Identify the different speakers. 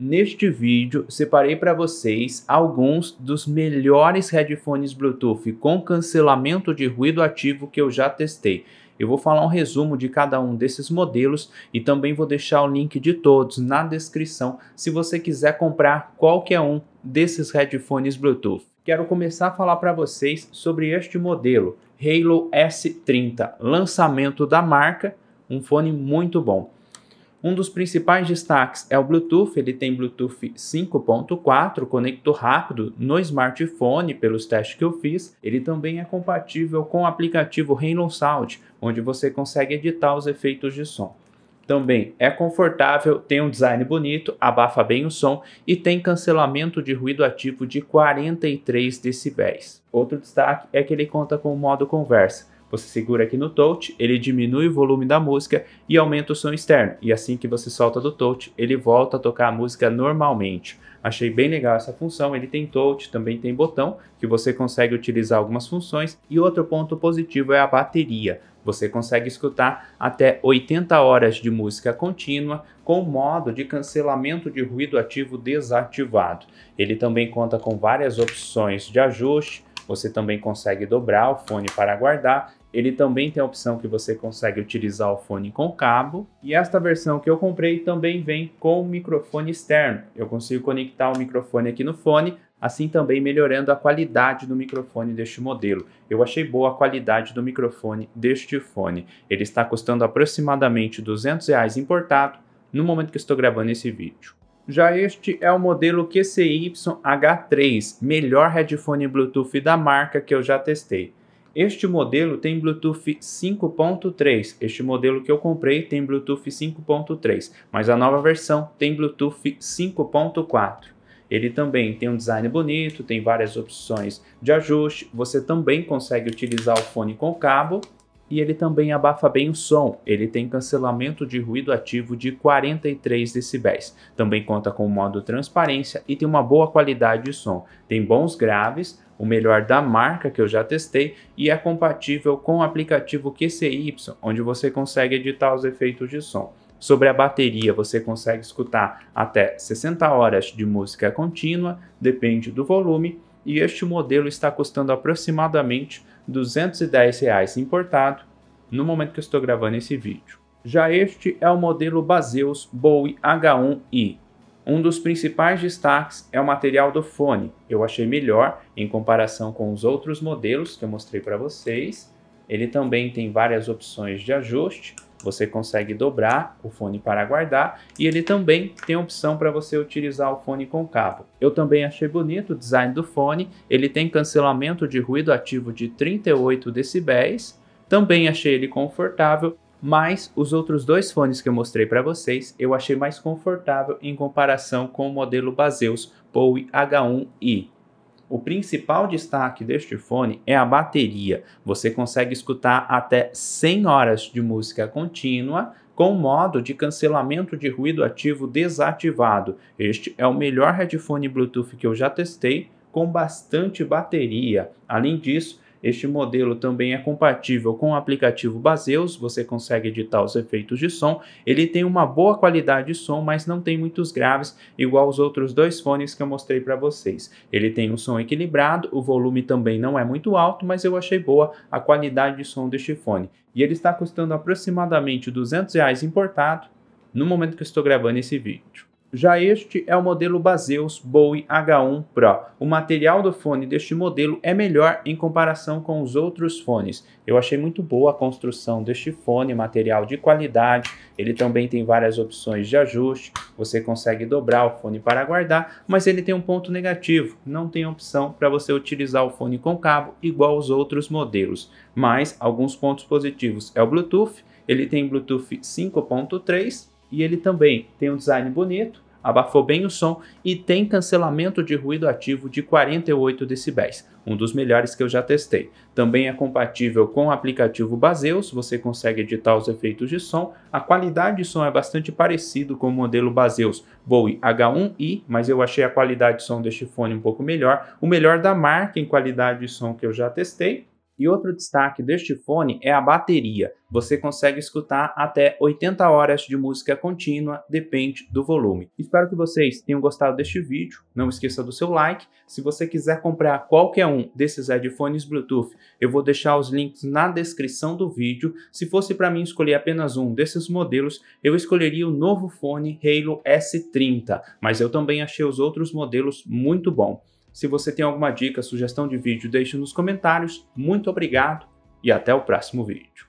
Speaker 1: Neste vídeo, separei para vocês alguns dos melhores headphones Bluetooth com cancelamento de ruído ativo que eu já testei. Eu vou falar um resumo de cada um desses modelos e também vou deixar o link de todos na descrição se você quiser comprar qualquer um desses headphones Bluetooth. Quero começar a falar para vocês sobre este modelo, Halo S30, lançamento da marca, um fone muito bom. Um dos principais destaques é o Bluetooth, ele tem Bluetooth 5.4, conector rápido no smartphone, pelos testes que eu fiz. Ele também é compatível com o aplicativo Reino Sound, onde você consegue editar os efeitos de som. Também é confortável, tem um design bonito, abafa bem o som e tem cancelamento de ruído ativo de 43 decibéis. Outro destaque é que ele conta com o modo conversa você segura aqui no touch, ele diminui o volume da música e aumenta o som externo. E assim que você solta do touch, ele volta a tocar a música normalmente. Achei bem legal essa função. Ele tem touch, também tem botão, que você consegue utilizar algumas funções. E outro ponto positivo é a bateria. Você consegue escutar até 80 horas de música contínua com o modo de cancelamento de ruído ativo desativado. Ele também conta com várias opções de ajuste, você também consegue dobrar o fone para guardar. Ele também tem a opção que você consegue utilizar o fone com cabo. E esta versão que eu comprei também vem com microfone externo. Eu consigo conectar o microfone aqui no fone, assim também melhorando a qualidade do microfone deste modelo. Eu achei boa a qualidade do microfone deste fone. Ele está custando aproximadamente R$ 200 reais importado no momento que estou gravando esse vídeo. Já este é o modelo qcyh 3 melhor headphone Bluetooth da marca que eu já testei. Este modelo tem Bluetooth 5.3. Este modelo que eu comprei tem Bluetooth 5.3, mas a nova versão tem Bluetooth 5.4. Ele também tem um design bonito, tem várias opções de ajuste. Você também consegue utilizar o fone com cabo e ele também abafa bem o som. Ele tem cancelamento de ruído ativo de 43 decibéis. Também conta com o modo transparência e tem uma boa qualidade de som. Tem bons graves, o melhor da marca que eu já testei e é compatível com o aplicativo QCY, onde você consegue editar os efeitos de som. Sobre a bateria, você consegue escutar até 60 horas de música contínua, depende do volume, e este modelo está custando aproximadamente R$ 210 reais importado no momento que eu estou gravando esse vídeo. Já este é o modelo Baseus Bowie H1i. Um dos principais destaques é o material do fone. Eu achei melhor em comparação com os outros modelos que eu mostrei para vocês. Ele também tem várias opções de ajuste, você consegue dobrar o fone para guardar e ele também tem a opção para você utilizar o fone com cabo. Eu também achei bonito o design do fone, ele tem cancelamento de ruído ativo de 38 decibéis, também achei ele confortável mas os outros dois fones que eu mostrei para vocês eu achei mais confortável em comparação com o modelo Baseus Bowie H1i. O principal destaque deste fone é a bateria. Você consegue escutar até 100 horas de música contínua com modo de cancelamento de ruído ativo desativado. Este é o melhor headphone Bluetooth que eu já testei com bastante bateria. Além disso, este modelo também é compatível com o aplicativo Baseus, você consegue editar os efeitos de som. Ele tem uma boa qualidade de som, mas não tem muitos graves, igual os outros dois fones que eu mostrei para vocês. Ele tem um som equilibrado, o volume também não é muito alto, mas eu achei boa a qualidade de som deste fone. E ele está custando aproximadamente R$ 200 reais importado no momento que eu estou gravando esse vídeo. Já este é o modelo Baseus Bowie H1 Pro. O material do fone deste modelo é melhor em comparação com os outros fones. Eu achei muito boa a construção deste fone, material de qualidade. Ele também tem várias opções de ajuste. Você consegue dobrar o fone para guardar, mas ele tem um ponto negativo. Não tem opção para você utilizar o fone com cabo igual aos outros modelos. Mas alguns pontos positivos é o Bluetooth. Ele tem Bluetooth 5.3 e ele também tem um design bonito, abafou bem o som e tem cancelamento de ruído ativo de 48 decibéis, um dos melhores que eu já testei. Também é compatível com o aplicativo Baseus, você consegue editar os efeitos de som. A qualidade de som é bastante parecido com o modelo Baseus Bowie H1i, mas eu achei a qualidade de som deste fone um pouco melhor, o melhor da marca em qualidade de som que eu já testei. E outro destaque deste fone é a bateria. Você consegue escutar até 80 horas de música contínua, depende do volume. Espero que vocês tenham gostado deste vídeo. Não esqueça do seu like. Se você quiser comprar qualquer um desses headphones Bluetooth, eu vou deixar os links na descrição do vídeo. Se fosse para mim escolher apenas um desses modelos, eu escolheria o novo fone Halo S30, mas eu também achei os outros modelos muito bom. Se você tem alguma dica, sugestão de vídeo, deixe nos comentários. Muito obrigado e até o próximo vídeo.